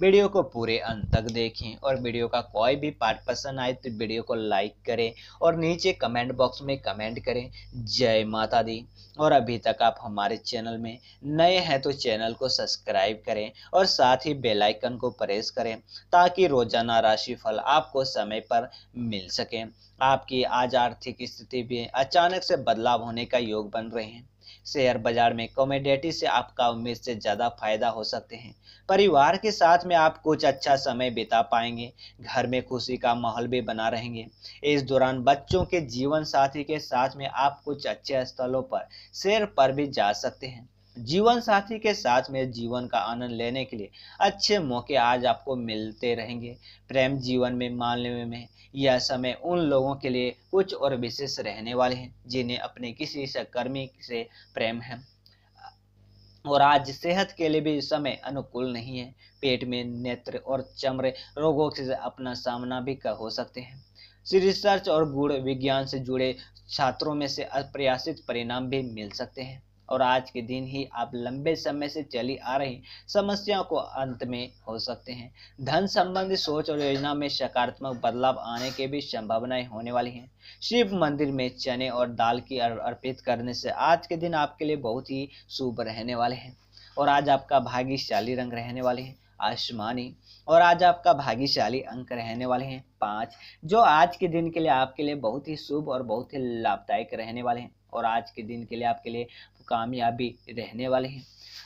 video को पूरे अंत तक देखें और वीडियो का कोई भी पार्ट पसंद आए तो वीडियो को लाइक करें और नीचे कमेंट बॉक्स में कमेंट करें जय माता दी और अभी तक आप हमारे चैनल में नए हैं तो चैनल को सब्सक्राइब करें और साथ ही बेल आइकन को प्रेस करें ताकि रोजाना राशिफल आपको समय पर मिल सके आपकी आज आर्थिक स्थिति भी अचानक से बदलाव होने का योग बन रहे हैं शेयर बाजार में कॉमेडिटी से आपका उम्मीद से ज़्यादा फायदा हो सकते हैं परिवार के साथ में आप कुछ अच्छा समय बिता पाएंगे घर में खुशी का माहौल भी बना रहेंगे इस दौरान बच्चों के जीवन साथी के साथ में आप कुछ अच्छे स्थलों पर शेयर पर भी जा सकते हैं जीवन साथी के साथ में जीवन का आनंद लेने के लिए अच्छे मौके आज आपको मिलते रहेंगे प्रेम जीवन में मामले में यह समय उन लोगों के लिए कुछ और विशेष रहने वाले हैं जिन्हें अपने किसी सहकर्मी से प्रेम है और आज सेहत के लिए भी समय अनुकूल नहीं है पेट में नेत्र और चमड़े रोगों से अपना सामना भी कर हो सकते हैं रिसर्च और गुण विज्ञान से जुड़े छात्रों में से अप्रयासित परिणाम भी मिल सकते हैं और आज के दिन ही आप लंबे समय से चली आ रही समस्याओं को अंत में हो सकते हैं धन संबंधी सोच और योजना में सकारात्मक बदलाव आने के भी संभावनाएं होने वाली हैं शिव मंदिर में चने और दाल की अर्पित करने से आज के दिन आपके लिए बहुत ही शुभ रहने वाले हैं और आज आपका भाग्यशाली रंग रहने वाले हैं आसमानी और आज आपका भाग्यशाली अंक रहने वाले हैं पाँच जो आज के दिन के लिए आपके लिए बहुत ही शुभ और बहुत ही लाभदायक रहने वाले हैं और आज के दिन के लिए आपके लिए कामयाबी रहने वाले हैं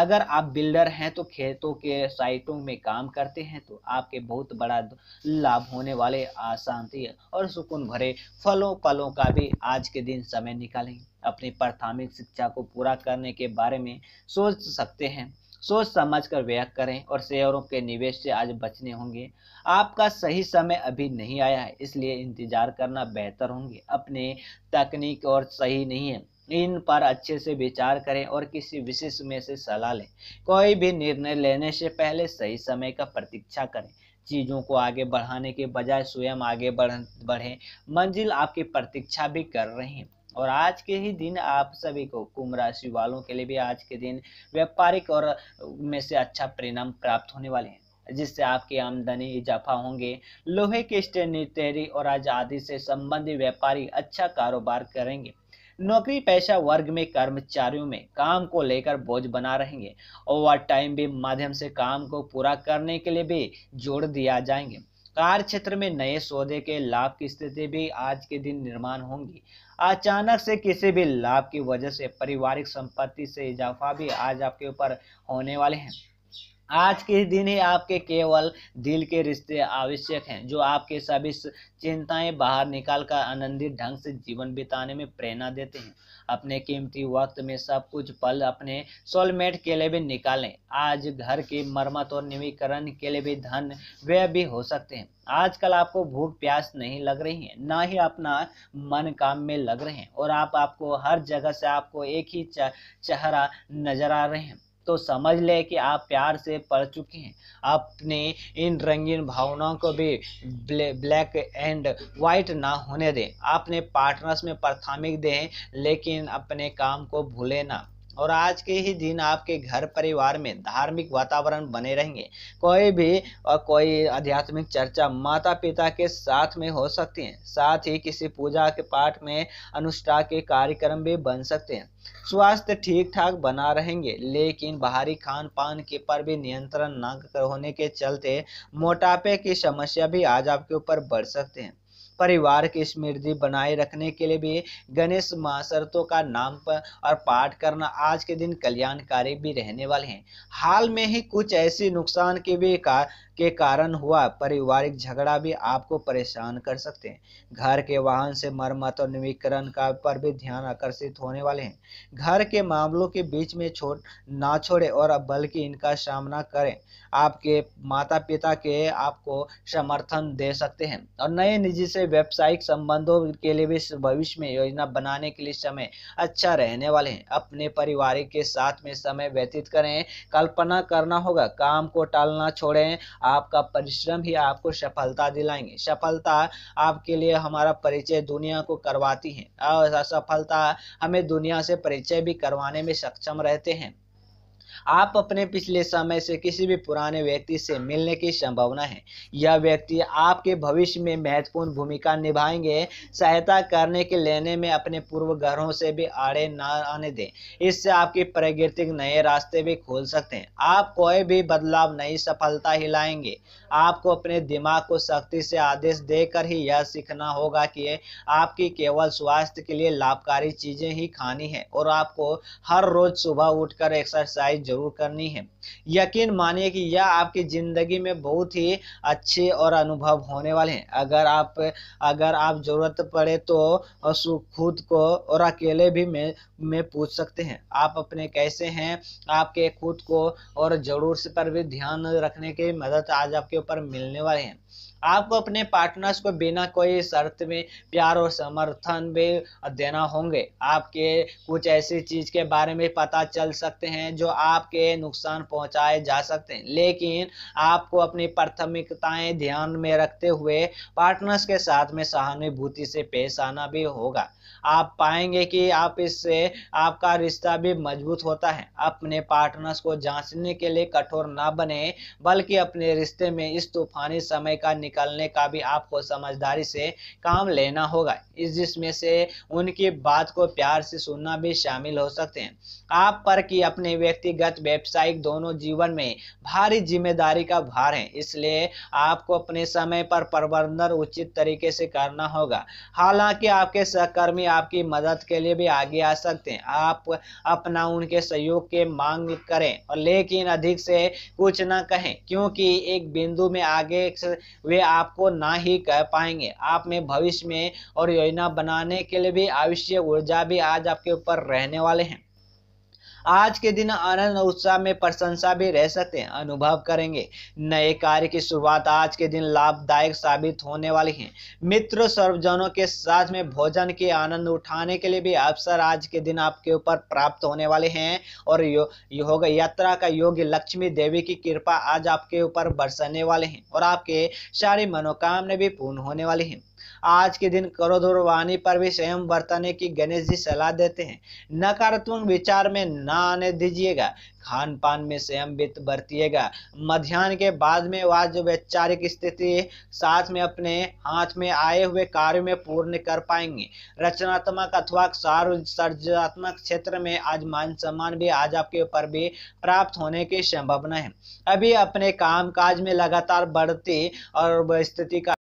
अगर आप बिल्डर हैं तो खेतों के साइटों में काम करते हैं तो आपके बहुत बड़ा लाभ होने वाले आशांति और सुकून भरे फलों पलों का भी आज के दिन समय निकालें अपनी प्राथमिक शिक्षा को पूरा करने के बारे में सोच सकते हैं सोच समझ कर व्यय करें और शेयरों के निवेश से आज बचने होंगे आपका सही समय अभी नहीं आया है इसलिए इंतजार करना बेहतर होंगे अपने तकनीक और सही नहीं है इन पर अच्छे से विचार करें और किसी विशेष में से सलाह लें कोई भी निर्णय लेने से पहले सही समय का प्रतीक्षा करें चीज़ों को आगे बढ़ाने के बजाय स्वयं आगे बढ़ बढ़ें मंजिल आपकी प्रतीक्षा भी कर रहे हैं और आज के ही दिन आप सभी को कुंभ राशि वालों के लिए भी आज के दिन व्यापारिक और में से अच्छा परिणाम प्राप्त होने वाले हैं जिससे आपकी आमदनी इजाफा होंगे लोहे के स्टेनरी और आदि से संबंधित व्यापारी अच्छा कारोबार करेंगे नौकरी पेशा वर्ग में कर्मचारियों में काम को लेकर बोझ बना रहेंगे ओवर टाइम भी माध्यम से काम को पूरा करने के लिए भी जोड़ दिया जाएंगे कार्य क्षेत्र में नए सौदे के लाभ की स्थिति भी आज के दिन निर्माण होंगी अचानक से किसी भी लाभ की वजह से पारिवारिक संपत्ति से इजाफा भी आज आपके ऊपर होने वाले हैं आज के दिन ही आपके केवल दिल के रिश्ते आवश्यक हैं जो आपके सभी चिंताएं बाहर निकाल कर आनंदित ढंग से जीवन बिताने में प्रेरणा देते हैं अपने कीमती वक्त में सब कुछ पल अपने सोलमेट के लिए भी निकालें आज घर की मरम्मत और नवीकरण के लिए भी धन व्यय भी हो सकते हैं आजकल आपको भूख प्यास नहीं लग रही है ना ही अपना मन काम में लग रहे हैं और आप आपको हर जगह से आपको एक ही चेहरा नजर आ रहे हैं तो समझ ले कि आप प्यार से पढ़ चुके हैं अपने इन रंगीन भावनाओं को भी ब्लैक एंड वाइट ना होने दें आपने पार्टनर्स में प्राथमिक दें लेकिन अपने काम को भूले ना और आज के ही दिन आपके घर परिवार में धार्मिक वातावरण बने रहेंगे कोई भी और कोई आध्यात्मिक चर्चा माता पिता के साथ में हो सकती है साथ ही किसी पूजा के पाठ में अनुष्ठा के कार्यक्रम भी बन सकते हैं स्वास्थ्य ठीक ठाक बना रहेंगे लेकिन बाहरी खान पान के पर भी नियंत्रण न होने के चलते मोटापे की समस्या भी आज आपके ऊपर बढ़ सकते हैं परिवार की समृद्धि बनाए रखने के लिए भी गणेश मासरतों का नाम पर और पाठ करना आज के दिन कल्याणकारी भी रहने वाले हैं हाल में ही कुछ ऐसे नुकसान के भी के कारण हुआ पारिवारिक झगड़ा भी आपको परेशान कर सकते हैं घर के वाहन से मरम्मत और नवीकरण का पर भी ध्यान आकर्षित होने वाले हैं घर के मामलों के बीच में छोड़ ना छोड़े और अब बल्कि इनका सामना करें आपके माता पिता के आपको समर्थन दे सकते हैं और नए निजी से व्यावसायिक संबंधों के लिए भी भविष्य में योजना बनाने के लिए समय अच्छा रहने वाले हैं अपने परिवार के साथ में समय व्यतीत करें कल्पना करना होगा काम को टालना छोड़ें आपका परिश्रम ही आपको सफलता दिलाएंगे सफलता आपके लिए हमारा परिचय दुनिया को करवाती है और सफलता हमें दुनिया से परिचय भी करवाने में सक्षम रहते हैं आप अपने पिछले समय से किसी भी पुराने व्यक्ति से मिलने की संभावना है यह व्यक्ति आपके भविष्य में महत्वपूर्ण भूमिका निभाएंगे सहायता करने के लेने में अपने पूर्व ग्रहों से भी आड़े ना आने दें इससे आपकी प्राकृतिक नए रास्ते भी खोल सकते हैं आप कोई भी बदलाव नई सफलता ही लाएंगे आपको अपने दिमाग को सख्ती से आदेश देकर ही यह सीखना होगा कि आपकी केवल स्वास्थ्य के लिए लाभकारी चीज़ें ही खानी है और आपको हर रोज सुबह उठकर एक्सरसाइज एक्सरसाइज जरूर करनी है यकीन मानिए कि यह आपकी ज़िंदगी में बहुत ही अच्छे और अनुभव होने वाले हैं अगर आप अगर आप ज़रूरत पड़े तो खुद को और अकेले भी में में पूछ सकते हैं आप अपने कैसे हैं आपके खुद को और ज़रूर से पर भी ध्यान रखने की मदद आज आपके ऊपर मिलने वाले हैं आपको अपने पार्टनर्स को बिना कोई शर्त में प्यार और समर्थन भी देना होंगे आपके कुछ ऐसी चीज़ के बारे में पता चल सकते हैं जो आपके नुकसान पहुंचाए जा सकते हैं लेकिन आपको अपनी प्राथमिकताएं ध्यान में रखते हुए पार्टनर्स के साथ में सहानुभूति से पेश आना भी होगा आप पाएंगे कि आप इससे आपका रिश्ता भी मजबूत होता है अपने पार्टनर्स को जांचने के लिए कठोर ना बने बल्कि अपने रिश्ते में इस तूफानी समय का निकलने का भी आपको समझदारी से काम लेना होगा इस जिसमें से उनकी बात को प्यार से सुनना भी शामिल हो सकते हैं आप पर कि अपने व्यक्तिगत व्यावसायिक दोनों जीवन में भारी जिम्मेदारी का भार है इसलिए आपको अपने समय पर प्रबंधन उचित तरीके से करना होगा हालांकि आपके सहकर्मी आपकी मदद के लिए भी आगे आ सकते हैं आप अपना उनके सहयोग के मांग करें और लेकिन अधिक से कुछ ना कहें क्योंकि एक बिंदु में आगे वे आपको ना ही कह पाएंगे आप में भविष्य में और योजना बनाने के लिए भी आवश्यक ऊर्जा भी आज आपके ऊपर रहने वाले हैं आज के दिन आनंद उत्साह में प्रशंसा भी रह सकते हैं अनुभव करेंगे नए कार्य की शुरुआत आज के दिन लाभदायक साबित होने वाली है मित्र सर्वजनों के साथ में भोजन के आनंद उठाने के लिए भी अवसर आज के दिन आपके ऊपर प्राप्त होने वाले हैं और यो, योग यात्रा का योग लक्ष्मी देवी की कृपा आज आपके ऊपर बरसने वाले हैं और आपके सारी मनोकामना भी पूर्ण होने वाली है आज के दिन करो वाणी पर भी स्वयं बरतने की गणेश जी सलाह देते हैं नकारात्मक विचार में न आने दीजिएगा खान पान में स्वयं वित्त बरतिएगा मध्यान्ह के बाद में वह जो वैचारिक स्थिति साथ में अपने हाथ में आए हुए कार्य में पूर्ण कर पाएंगे रचनात्मक अथवा सर्जनात्मक क्षेत्र में आज मान सम्मान भी आज आपके ऊपर भी प्राप्त होने की संभावना है अभी अपने काम काज में लगातार बढ़ती और स्थिति का